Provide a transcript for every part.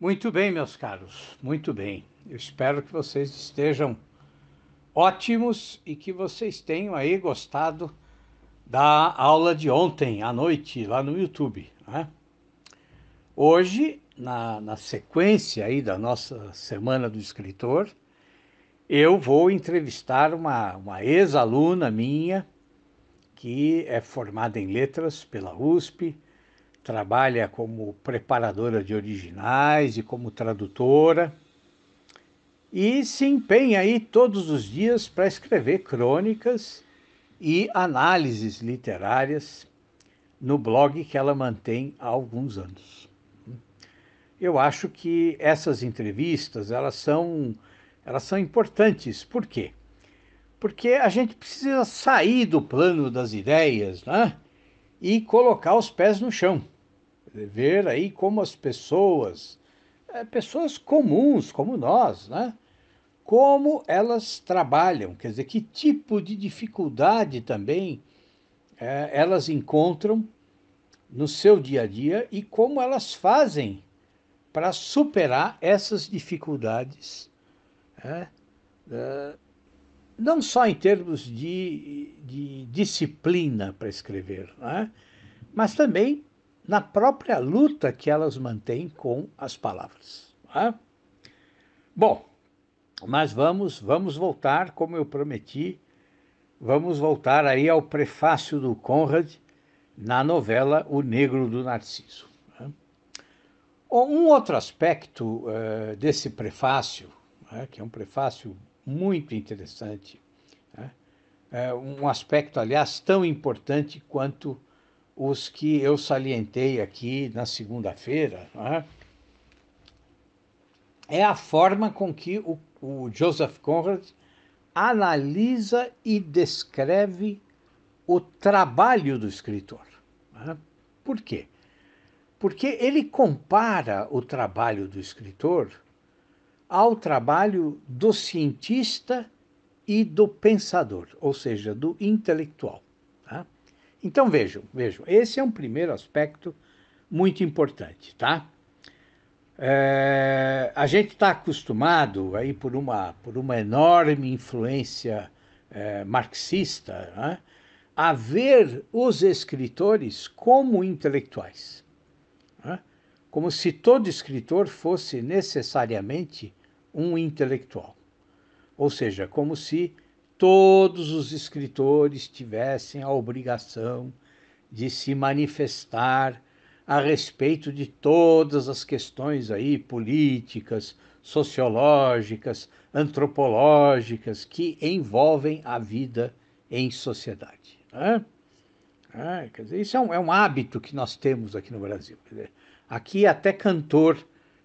Muito bem, meus caros, muito bem. Eu espero que vocês estejam ótimos e que vocês tenham aí gostado da aula de ontem à noite lá no YouTube. Né? Hoje na, na sequência aí da nossa Semana do Escritor, eu vou entrevistar uma, uma ex-aluna minha, que é formada em letras pela USP, trabalha como preparadora de originais e como tradutora, e se empenha aí todos os dias para escrever crônicas e análises literárias no blog que ela mantém há alguns anos eu acho que essas entrevistas, elas são, elas são importantes. Por quê? Porque a gente precisa sair do plano das ideias, né? E colocar os pés no chão. Ver aí como as pessoas, é, pessoas comuns como nós, né? Como elas trabalham, quer dizer, que tipo de dificuldade também é, elas encontram no seu dia a dia e como elas fazem para superar essas dificuldades, né? não só em termos de, de disciplina para escrever, né? mas também na própria luta que elas mantêm com as palavras. Né? Bom, mas vamos, vamos voltar, como eu prometi, vamos voltar aí ao prefácio do Conrad na novela O Negro do Narciso. Um outro aspecto uh, desse prefácio, né, que é um prefácio muito interessante, né, é um aspecto, aliás, tão importante quanto os que eu salientei aqui na segunda-feira, né, é a forma com que o, o Joseph Conrad analisa e descreve o trabalho do escritor. Né. Por quê? porque ele compara o trabalho do escritor ao trabalho do cientista e do pensador, ou seja, do intelectual. Tá? Então vejam, vejam, esse é um primeiro aspecto muito importante, tá? É, a gente está acostumado aí por uma, por uma enorme influência é, marxista né, a ver os escritores como intelectuais como se todo escritor fosse necessariamente um intelectual. Ou seja, como se todos os escritores tivessem a obrigação de se manifestar a respeito de todas as questões aí políticas, sociológicas, antropológicas que envolvem a vida em sociedade. Né? Ah, quer dizer, isso é um, é um hábito que nós temos aqui no Brasil. Quer dizer, Aqui até cantor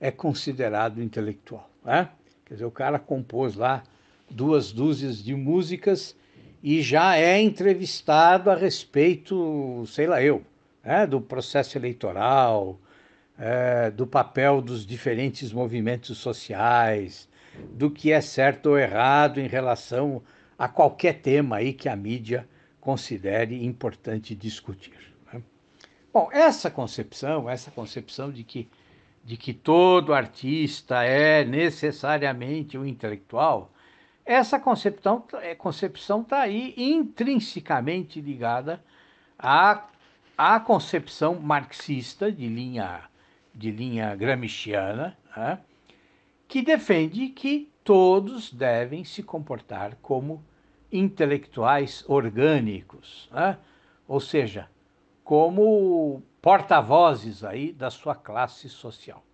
é considerado intelectual. Né? Quer dizer, o cara compôs lá duas dúzias de músicas e já é entrevistado a respeito, sei lá eu, né? do processo eleitoral, é, do papel dos diferentes movimentos sociais, do que é certo ou errado em relação a qualquer tema aí que a mídia considere importante discutir. Bom, essa concepção, essa concepção de que, de que todo artista é necessariamente um intelectual, essa concepção é, concepção está aí intrinsecamente ligada à, à concepção marxista de linha de linha gramsciana, né, que defende que todos devem se comportar como intelectuais orgânicos, né, ou seja, como porta-vozes aí da sua classe social.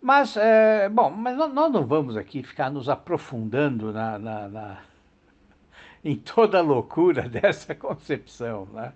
Mas, é, bom, mas nós não vamos aqui ficar nos aprofundando na, na, na em toda a loucura dessa concepção, né?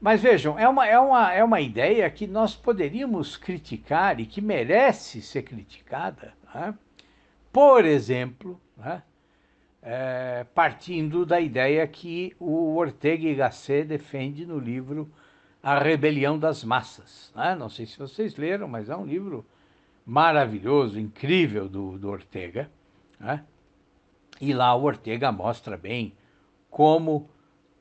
Mas vejam, é uma, é, uma, é uma ideia que nós poderíamos criticar e que merece ser criticada, né? por exemplo, né? é, partindo da ideia que o Ortega y Gasset defende no livro A Rebelião das Massas. Né? Não sei se vocês leram, mas é um livro maravilhoso, incrível do, do Ortega. Né? E lá o Ortega mostra bem como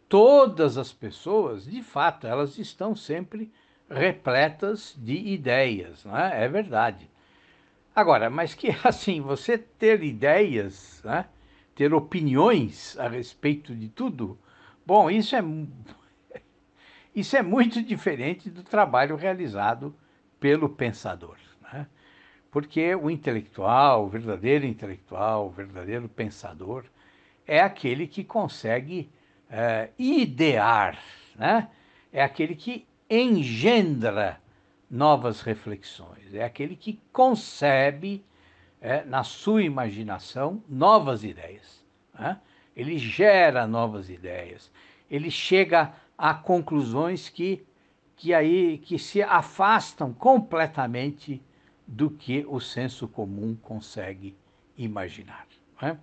todas as pessoas, de fato, elas estão sempre repletas de ideias, né? é verdade. Agora, mas que assim, você ter ideias, né? ter opiniões a respeito de tudo, bom, isso é, isso é muito diferente do trabalho realizado pelo pensador. Né? Porque o intelectual, o verdadeiro intelectual, o verdadeiro pensador, é aquele que consegue é, idear, né? é aquele que engendra novas reflexões, é aquele que concebe é, na sua imaginação novas ideias. Né? Ele gera novas ideias. Ele chega a conclusões que, que aí que se afastam completamente do que o senso comum consegue imaginar. Né?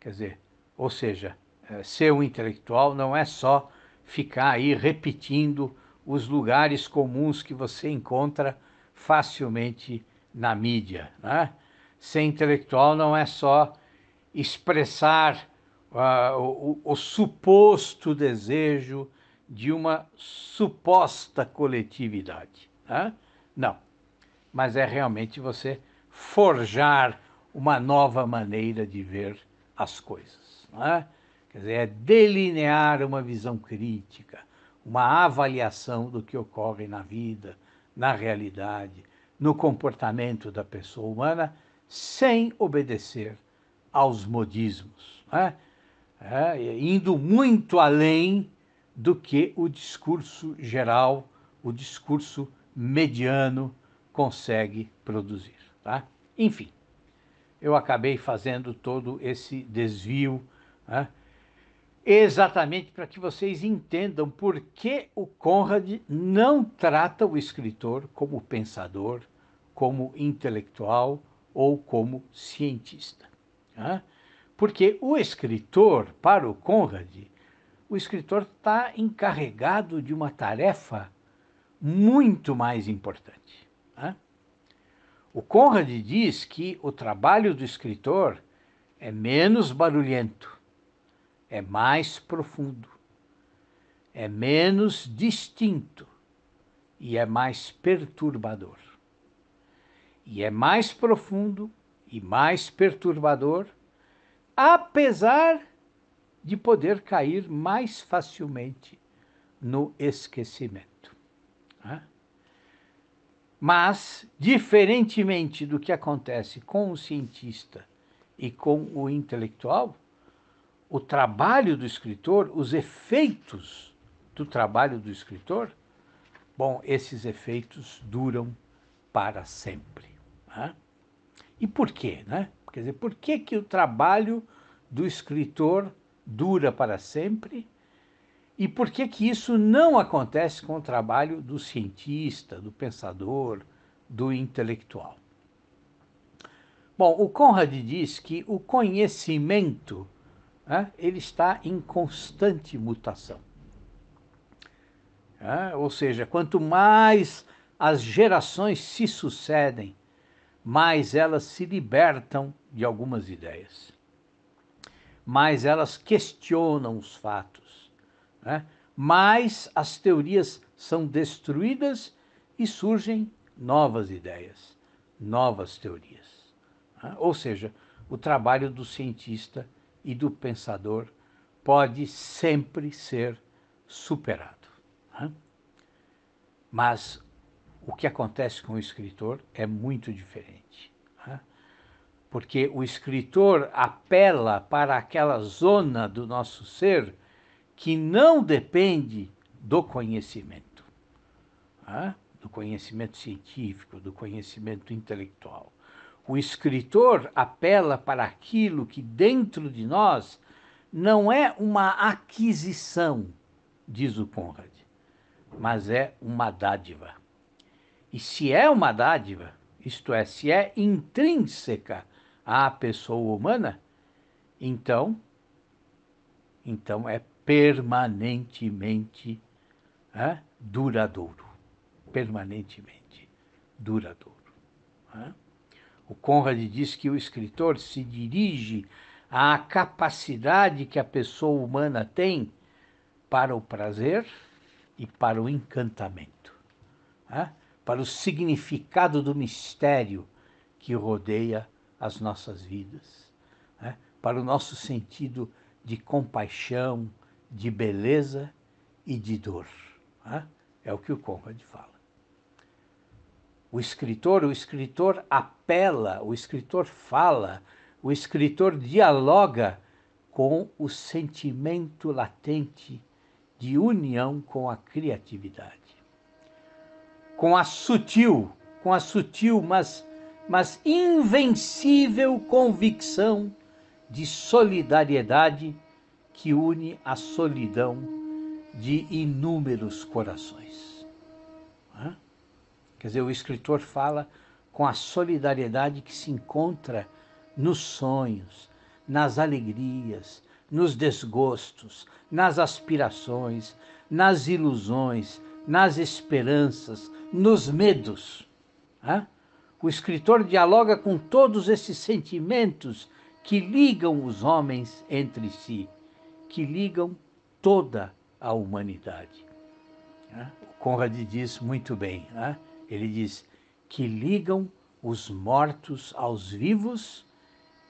Quer dizer, ou seja, é, ser um intelectual não é só ficar aí repetindo os lugares comuns que você encontra facilmente na mídia, né? ser intelectual não é só expressar uh, o, o suposto desejo de uma suposta coletividade. Né? Não, mas é realmente você forjar uma nova maneira de ver as coisas. Né? Quer dizer, é delinear uma visão crítica, uma avaliação do que ocorre na vida, na realidade, no comportamento da pessoa humana sem obedecer aos modismos, né? é, indo muito além do que o discurso geral, o discurso mediano consegue produzir. Tá? Enfim, eu acabei fazendo todo esse desvio né? exatamente para que vocês entendam por que o Conrad não trata o escritor como pensador, como intelectual, ou como cientista. Né? Porque o escritor, para o Conrad, o escritor está encarregado de uma tarefa muito mais importante. Né? O Conrad diz que o trabalho do escritor é menos barulhento, é mais profundo, é menos distinto e é mais perturbador e é mais profundo e mais perturbador, apesar de poder cair mais facilmente no esquecimento. Né? Mas, diferentemente do que acontece com o cientista e com o intelectual, o trabalho do escritor, os efeitos do trabalho do escritor, bom, esses efeitos duram para sempre. Né? E por quê? Né? Quer dizer, por que, que o trabalho do escritor dura para sempre? E por que, que isso não acontece com o trabalho do cientista, do pensador, do intelectual? Bom, o Conrad diz que o conhecimento né, ele está em constante mutação. É, ou seja, quanto mais as gerações se sucedem, mais elas se libertam de algumas ideias, mais elas questionam os fatos, né? mais as teorias são destruídas e surgem novas ideias, novas teorias. Né? Ou seja, o trabalho do cientista e do pensador pode sempre ser superado. Né? Mas o que acontece com o escritor é muito diferente. Né? Porque o escritor apela para aquela zona do nosso ser que não depende do conhecimento, né? do conhecimento científico, do conhecimento intelectual. O escritor apela para aquilo que dentro de nós não é uma aquisição, diz o Conrad, mas é uma dádiva. E se é uma dádiva, isto é, se é intrínseca à pessoa humana, então, então é permanentemente é, duradouro. Permanentemente duradouro. É? O Conrad diz que o escritor se dirige à capacidade que a pessoa humana tem para o prazer e para o encantamento. É? para o significado do mistério que rodeia as nossas vidas, né? para o nosso sentido de compaixão, de beleza e de dor. Né? É o que o Conrad fala. O escritor, o escritor apela, o escritor fala, o escritor dialoga com o sentimento latente de união com a criatividade com a sutil, com a sutil, mas, mas invencível convicção de solidariedade que une a solidão de inúmeros corações. Quer dizer, o escritor fala com a solidariedade que se encontra nos sonhos, nas alegrias, nos desgostos, nas aspirações, nas ilusões, nas esperanças, nos medos. Né? O escritor dialoga com todos esses sentimentos que ligam os homens entre si, que ligam toda a humanidade. Né? Conrad diz muito bem, né? ele diz que ligam os mortos aos vivos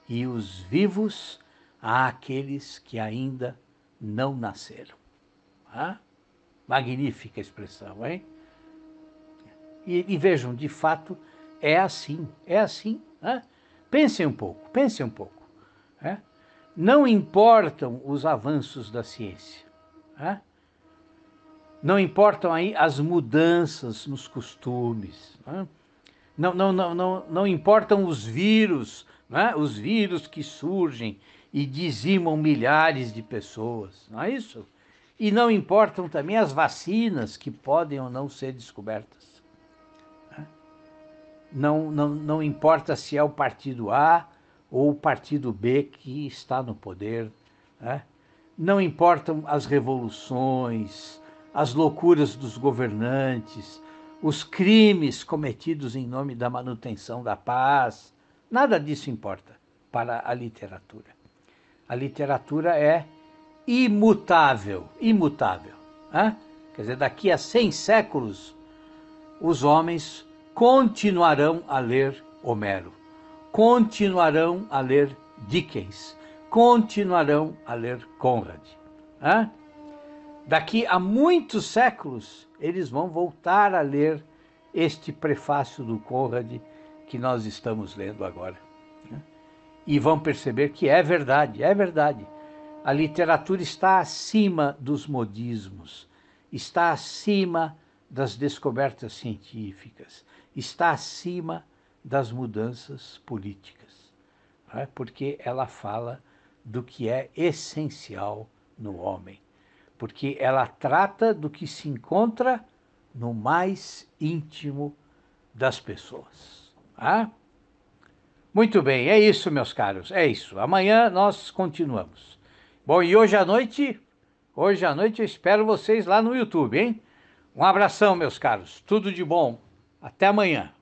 e os vivos àqueles que ainda não nasceram. Né? Magnífica expressão, hein? E, e vejam, de fato, é assim, é assim. Né? Pensem um pouco, pensem um pouco. Né? Não importam os avanços da ciência. Né? Não importam aí as mudanças nos costumes. Né? Não, não, não, não, não importam os vírus, né? os vírus que surgem e dizimam milhares de pessoas. Não é isso? E não importam também as vacinas que podem ou não ser descobertas. Não, não, não importa se é o partido A ou o partido B que está no poder. Né? Não importam as revoluções, as loucuras dos governantes, os crimes cometidos em nome da manutenção da paz. Nada disso importa para a literatura. A literatura é imutável, imutável. Né? Quer dizer, daqui a 100 séculos, os homens continuarão a ler Homero, continuarão a ler Dickens, continuarão a ler Conrad. Né? Daqui a muitos séculos, eles vão voltar a ler este prefácio do Conrad que nós estamos lendo agora. Né? E vão perceber que é verdade, é verdade. A literatura está acima dos modismos, está acima das descobertas científicas, está acima das mudanças políticas, é? porque ela fala do que é essencial no homem, porque ela trata do que se encontra no mais íntimo das pessoas. Ah? Muito bem, é isso, meus caros, é isso. Amanhã nós continuamos. Bom, e hoje à noite, hoje à noite eu espero vocês lá no YouTube, hein? Um abração, meus caros. Tudo de bom. Até amanhã.